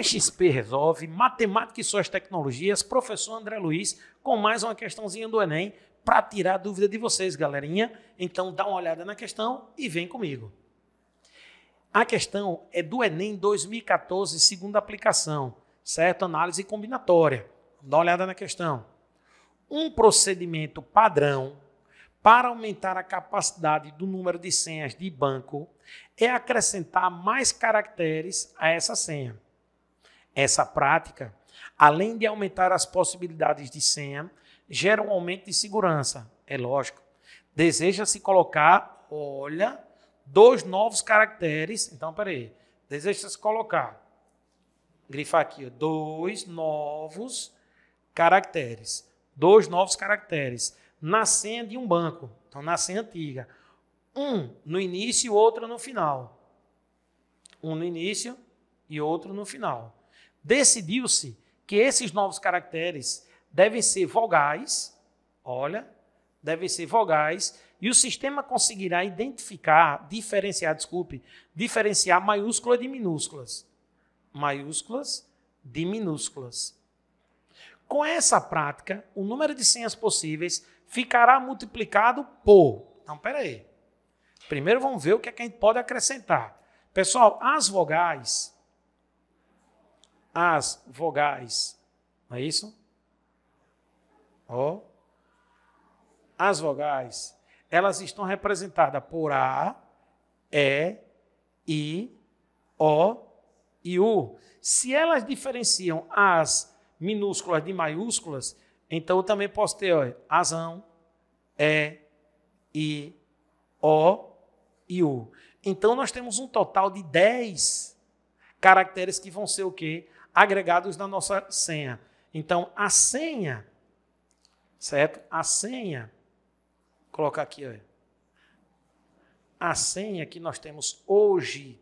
XP Resolve, Matemática e Suas Tecnologias, professor André Luiz, com mais uma questãozinha do Enem para tirar a dúvida de vocês, galerinha. Então dá uma olhada na questão e vem comigo. A questão é do Enem 2014, segunda aplicação, certo? Análise combinatória. Dá uma olhada na questão. Um procedimento padrão para aumentar a capacidade do número de senhas de banco é acrescentar mais caracteres a essa senha. Essa prática, além de aumentar as possibilidades de senha, gera um aumento de segurança, é lógico. Deseja se colocar, olha, dois novos caracteres. Então, peraí. Deseja se colocar. Grifar aqui, dois novos caracteres. Dois novos caracteres. Na senha de um banco. Então, na senha antiga. Um no início e outro no final. Um no início e outro no final decidiu-se que esses novos caracteres devem ser vogais, olha, devem ser vogais, e o sistema conseguirá identificar, diferenciar, desculpe, diferenciar maiúsculas de minúsculas. Maiúsculas de minúsculas. Com essa prática, o número de senhas possíveis ficará multiplicado por. Então, peraí. Primeiro vamos ver o que, é que a gente pode acrescentar. Pessoal, as vogais as vogais. Não é isso? Ó. Oh. As vogais, elas estão representadas por A, E, I, O e U. Se elas diferenciam as minúsculas de maiúsculas, então eu também posso ter ó, asão, E, I, O e U. Então nós temos um total de 10 caracteres que vão ser o quê? agregados na nossa senha. Então, a senha, certo? A senha, vou colocar aqui, olha. a senha que nós temos hoje,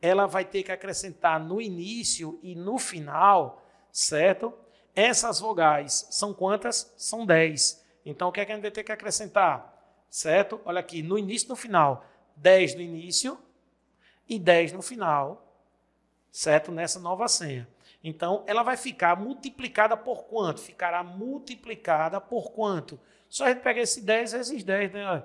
ela vai ter que acrescentar no início e no final, certo? Essas vogais são quantas? São 10. Então, o que, é que a gente vai ter que acrescentar? Certo? Olha aqui, no início e no final. 10 no início e 10 no final certo? Nessa nova senha. Então, ela vai ficar multiplicada por quanto? Ficará multiplicada por quanto? Só a gente pega esse 10 vezes 10, né?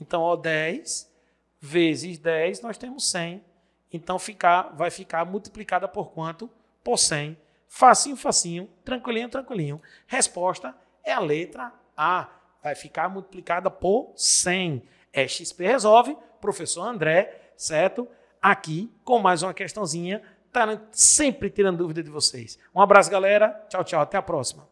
Então, ó, 10 vezes 10, nós temos 100. Então, ficar, vai ficar multiplicada por quanto? Por 100. Facinho, facinho, tranquilinho, tranquilinho. Resposta é a letra A. Vai ficar multiplicada por 100. É XP Resolve, professor André, certo? aqui com mais uma questãozinha, tá sempre tirando dúvida de vocês. Um abraço, galera. Tchau, tchau. Até a próxima.